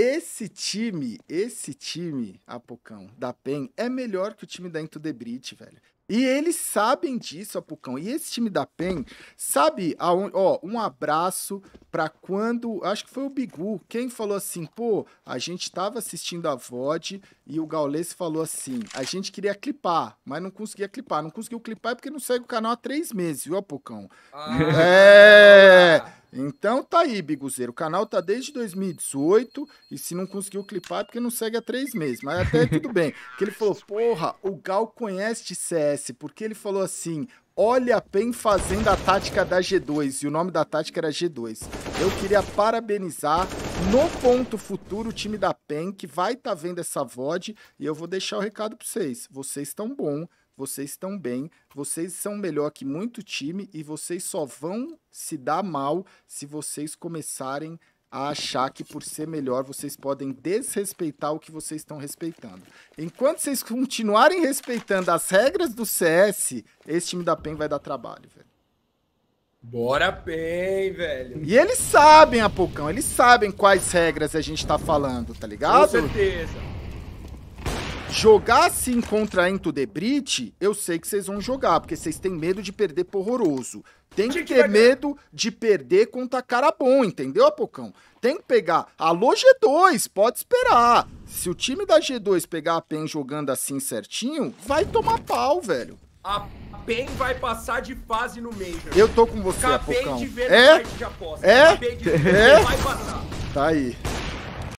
Esse time, esse time, Apocão, da PEN, é melhor que o time da Into the Bridge, velho. E eles sabem disso, Apucão. E esse time da PEN, sabe aonde. Ó, um abraço para quando. Acho que foi o Bigu. Quem falou assim, pô, a gente tava assistindo a VOD e o Gaules falou assim: a gente queria clipar, mas não conseguia clipar. Não conseguiu clipar porque não segue o canal há três meses, viu, Apucão? Ah. É. Ah. Então tá aí, Biguzeiro. O canal tá desde 2018 e se não conseguiu clipar é porque não segue há três meses. Mas até é tudo bem. Que ele falou, porra, o Gal conhece de CS, porque ele falou assim, olha a pen fazendo a tática da G2. E o nome da tática era G2. Eu queria parabenizar no ponto futuro o time da PEN, que vai estar tá vendo essa VOD. E eu vou deixar o recado para vocês. Vocês estão bom vocês estão bem, vocês são melhor que muito time e vocês só vão se dar mal se vocês começarem a achar que por ser melhor vocês podem desrespeitar o que vocês estão respeitando. Enquanto vocês continuarem respeitando as regras do CS, esse time da PEN vai dar trabalho, velho. Bora PEN, velho. E eles sabem, Apocão, eles sabem quais regras a gente tá falando, tá ligado? Com certeza. Jogar assim contra Into the Bridge, eu sei que vocês vão jogar, porque vocês têm medo de perder horroroso. Tem que, ter medo de perder contra cara bom, entendeu, Apocão? Tem que pegar. Alô, G2, pode esperar. Se o time da G2 pegar a PEN jogando assim certinho, vai tomar pau, velho. A PEN vai passar de fase no Major. Eu tô com você, Acabei Apocão. Acabei de ver é? no site de aposta. É? Acabei de ver, é? vai passar. Tá aí.